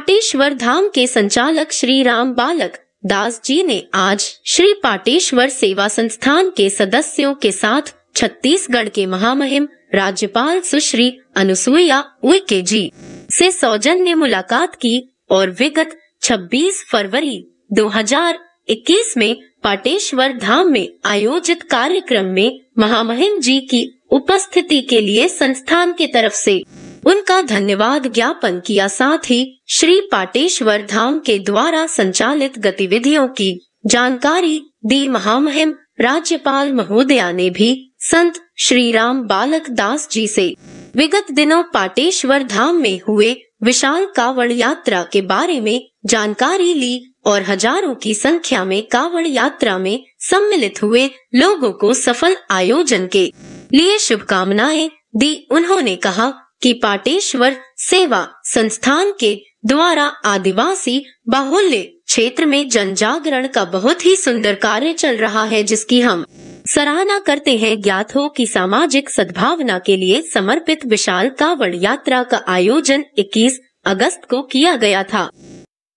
पाटेश्वर धाम के संचालक श्री राम बालक दास जी ने आज श्री पाटेश्वर सेवा संस्थान के सदस्यों के साथ छत्तीसगढ़ के महामहिम राज्यपाल सुश्री अनुसुईया उइके जी से सौजन ने मुलाकात की और विगत 26 फरवरी 2021 में पाटेश्वर धाम में आयोजित कार्यक्रम में महामहिम जी की उपस्थिति के लिए संस्थान की तरफ से उनका धन्यवाद ज्ञापन किया साथ ही श्री पाटेश्वर धाम के द्वारा संचालित गतिविधियों की जानकारी दी महामहिम राज्यपाल महोदया ने भी संत श्री राम बालक दास जी से विगत दिनों पाटेश्वर धाम में हुए विशाल कावड़ यात्रा के बारे में जानकारी ली और हजारों की संख्या में कावड़ यात्रा में सम्मिलित हुए लोगों को सफल आयोजन के लिए शुभकामनाएं दी उन्होंने कहा की पाटेश्वर सेवा संस्थान के द्वारा आदिवासी बाहुल्य क्षेत्र में जन जागरण का बहुत ही सुंदर कार्य चल रहा है जिसकी हम सराहना करते हैं ज्ञात हो की सामाजिक सद्भावना के लिए समर्पित विशाल कावड़ यात्रा का आयोजन 21 अगस्त को किया गया था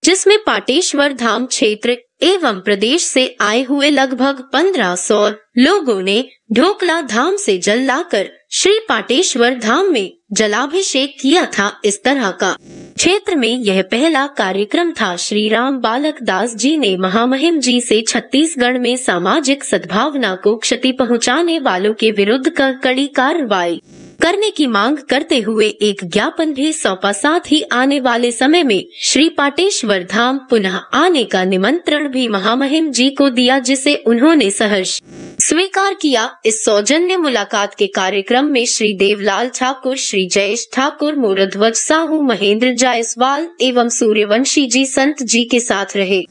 जिसमें पाटेश्वर धाम क्षेत्र एवं प्रदेश से आए हुए लगभग 1500 लोगों ने ढोकला धाम से जल लाकर श्री पाटेश्वर धाम में जलाभिषेक किया था इस तरह का क्षेत्र में यह पहला कार्यक्रम था श्री राम बालक दास जी ने महामहिम जी से छत्तीसगढ़ में सामाजिक सद्भावना को क्षति पहुंचाने वालों के विरुद्ध कर कड़ी कार्रवाई करने की मांग करते हुए एक ज्ञापन भी सौंपा साथ ही आने वाले समय में श्री पाटेश्वर धाम पुनः आने का निमंत्रण भी महामहिम जी को दिया जिसे उन्होंने सहर्ष स्वीकार किया इस सौजन्य मुलाकात के कार्यक्रम में श्री देवलाल ठाकुर श्री जयेश ठाकुर मोरध्वज साहू महेंद्र जायसवाल एवं सूर्यवंशी जी संत जी के साथ रहे